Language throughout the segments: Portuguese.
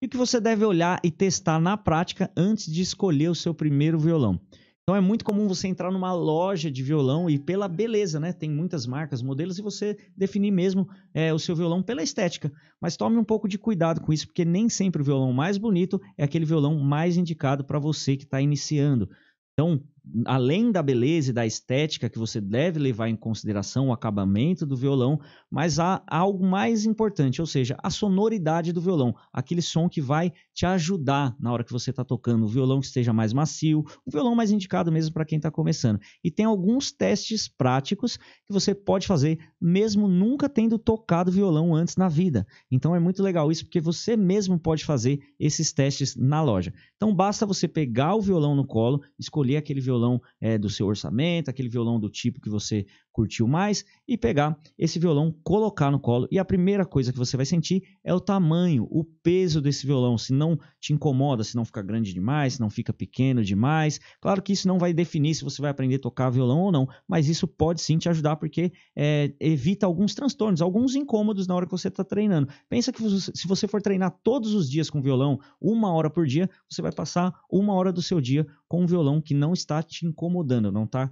e que você deve olhar e testar na prática antes de escolher o seu primeiro violão. Então é muito comum você entrar numa loja de violão e pela beleza, né? Tem muitas marcas, modelos e você definir mesmo é, o seu violão pela estética. Mas tome um pouco de cuidado com isso, porque nem sempre o violão mais bonito é aquele violão mais indicado para você que está iniciando. Então além da beleza e da estética que você deve levar em consideração o acabamento do violão, mas há algo mais importante, ou seja, a sonoridade do violão, aquele som que vai te ajudar na hora que você está tocando, o violão que esteja mais macio, o violão mais indicado mesmo para quem está começando. E tem alguns testes práticos que você pode fazer mesmo nunca tendo tocado violão antes na vida. Então é muito legal isso porque você mesmo pode fazer esses testes na loja. Então basta você pegar o violão no colo, escolher aquele violão violão é, do seu orçamento, aquele violão do tipo que você curtiu mais, e pegar esse violão, colocar no colo. E a primeira coisa que você vai sentir é o tamanho, o peso desse violão. Se não te incomoda, se não fica grande demais, se não fica pequeno demais. Claro que isso não vai definir se você vai aprender a tocar violão ou não, mas isso pode sim te ajudar porque é, evita alguns transtornos, alguns incômodos na hora que você está treinando. Pensa que se você for treinar todos os dias com violão, uma hora por dia, você vai passar uma hora do seu dia com um violão que não está te incomodando, não está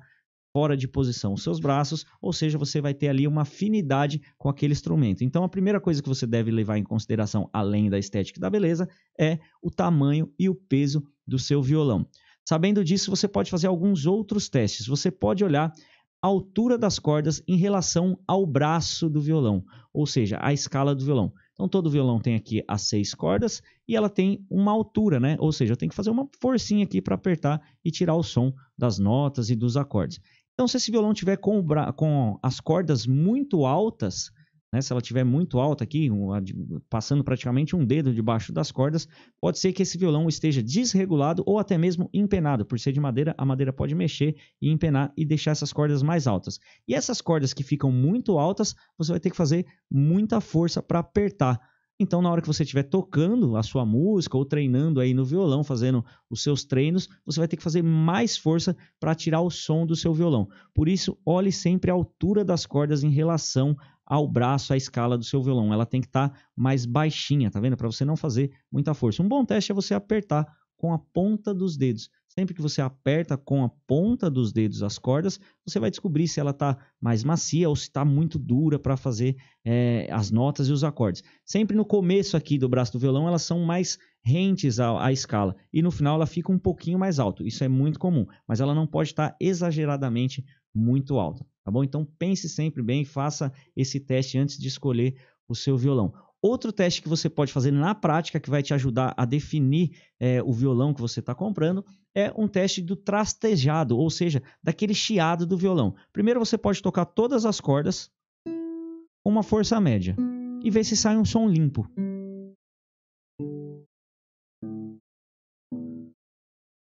fora de posição os seus braços, ou seja, você vai ter ali uma afinidade com aquele instrumento. Então, a primeira coisa que você deve levar em consideração, além da estética e da beleza, é o tamanho e o peso do seu violão. Sabendo disso, você pode fazer alguns outros testes. Você pode olhar a altura das cordas em relação ao braço do violão, ou seja, a escala do violão. Então todo violão tem aqui as seis cordas e ela tem uma altura, né? Ou seja, eu tenho que fazer uma forcinha aqui para apertar e tirar o som das notas e dos acordes. Então se esse violão tiver com, com as cordas muito altas, né? Se ela estiver muito alta aqui, um, passando praticamente um dedo debaixo das cordas, pode ser que esse violão esteja desregulado ou até mesmo empenado. Por ser de madeira, a madeira pode mexer e empenar e deixar essas cordas mais altas. E essas cordas que ficam muito altas, você vai ter que fazer muita força para apertar. Então, na hora que você estiver tocando a sua música ou treinando aí no violão, fazendo os seus treinos, você vai ter que fazer mais força para tirar o som do seu violão. Por isso, olhe sempre a altura das cordas em relação ao braço, à escala do seu violão. Ela tem que estar tá mais baixinha, tá vendo? Para você não fazer muita força. Um bom teste é você apertar com a ponta dos dedos. Sempre que você aperta com a ponta dos dedos as cordas, você vai descobrir se ela está mais macia ou se está muito dura para fazer é, as notas e os acordes. Sempre no começo aqui do braço do violão, elas são mais rentes à, à escala e no final ela fica um pouquinho mais alto. Isso é muito comum, mas ela não pode estar tá exageradamente muito alta. Tá bom? Então pense sempre bem, faça esse teste antes de escolher o seu violão. Outro teste que você pode fazer na prática que vai te ajudar a definir é, o violão que você está comprando é um teste do trastejado, ou seja, daquele chiado do violão. Primeiro você pode tocar todas as cordas com uma força média e ver se sai um som limpo.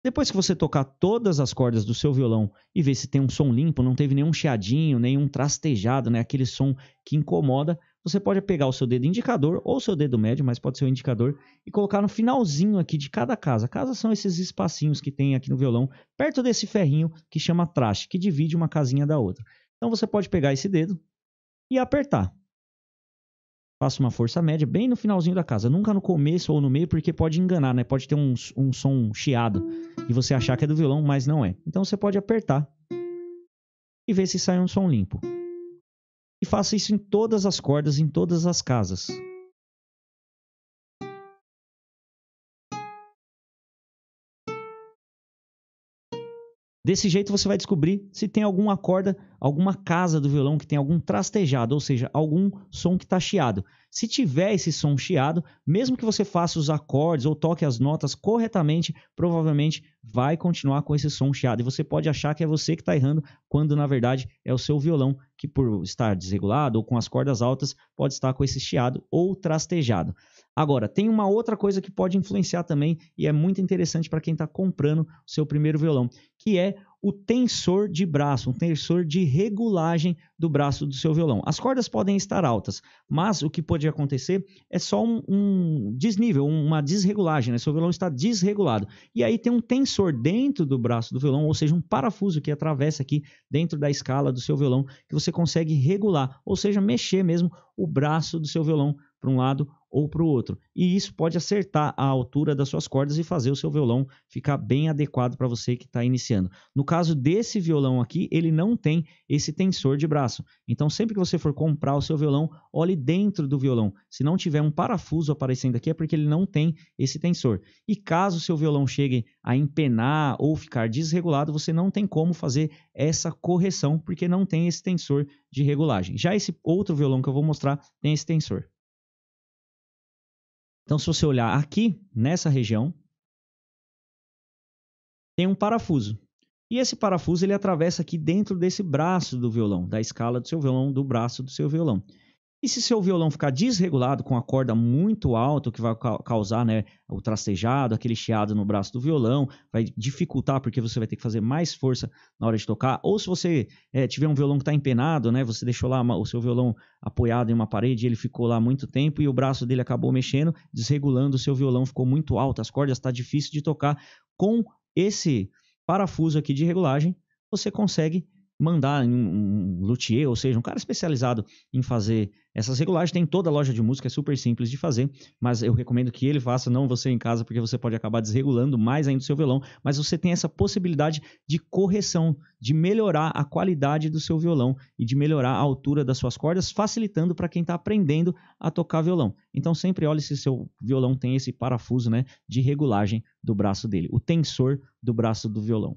Depois que você tocar todas as cordas do seu violão e ver se tem um som limpo, não teve nenhum chiadinho, nenhum trastejado, né? aquele som que incomoda, você pode pegar o seu dedo indicador ou o seu dedo médio, mas pode ser o indicador, e colocar no finalzinho aqui de cada casa. Casas são esses espacinhos que tem aqui no violão, perto desse ferrinho que chama traste, que divide uma casinha da outra. Então você pode pegar esse dedo e apertar faça uma força média bem no finalzinho da casa, nunca no começo ou no meio, porque pode enganar, né? Pode ter um, um som chiado e você achar que é do violão, mas não é. Então você pode apertar e ver se sai um som limpo. E faça isso em todas as cordas, em todas as casas. Desse jeito você vai descobrir se tem alguma corda, alguma casa do violão que tem algum trastejado, ou seja, algum som que está chiado. Se tiver esse som chiado, mesmo que você faça os acordes ou toque as notas corretamente, provavelmente vai continuar com esse som chiado. E você pode achar que é você que está errando, quando na verdade é o seu violão que, por estar desregulado ou com as cordas altas, pode estar com esse chiado ou trastejado. Agora, tem uma outra coisa que pode influenciar também e é muito interessante para quem está comprando o seu primeiro violão, que é o tensor de braço, um tensor de regulagem do braço do seu violão. As cordas podem estar altas, mas o que pode acontecer é só um, um desnível, uma desregulagem, né? Seu violão está desregulado. E aí tem um tensor dentro do braço do violão, ou seja, um parafuso que atravessa aqui dentro da escala do seu violão, que você consegue regular, ou seja, mexer mesmo o braço do seu violão para um lado ou para o outro. E isso pode acertar a altura das suas cordas e fazer o seu violão ficar bem adequado para você que está iniciando. No caso desse violão aqui, ele não tem esse tensor de braço. Então, sempre que você for comprar o seu violão, olhe dentro do violão. Se não tiver um parafuso aparecendo aqui, é porque ele não tem esse tensor. E caso o seu violão chegue a empenar ou ficar desregulado, você não tem como fazer essa correção, porque não tem esse tensor de regulagem. Já esse outro violão que eu vou mostrar tem esse tensor. Então, se você olhar aqui, nessa região, tem um parafuso. E esse parafuso ele atravessa aqui dentro desse braço do violão, da escala do seu violão, do braço do seu violão. E se seu violão ficar desregulado com a corda muito alta, o que vai causar né, o trastejado, aquele chiado no braço do violão, vai dificultar porque você vai ter que fazer mais força na hora de tocar. Ou se você é, tiver um violão que está empenado, né, você deixou lá o seu violão apoiado em uma parede, ele ficou lá muito tempo e o braço dele acabou mexendo, desregulando o seu violão, ficou muito alto, as cordas está difícil de tocar. Com esse parafuso aqui de regulagem, você consegue mandar um, um luthier, ou seja, um cara especializado em fazer essas regulagens. Tem toda a loja de música, é super simples de fazer, mas eu recomendo que ele faça, não você em casa, porque você pode acabar desregulando mais ainda o seu violão. Mas você tem essa possibilidade de correção, de melhorar a qualidade do seu violão e de melhorar a altura das suas cordas, facilitando para quem está aprendendo a tocar violão. Então sempre olhe se seu violão tem esse parafuso né, de regulagem do braço dele, o tensor do braço do violão.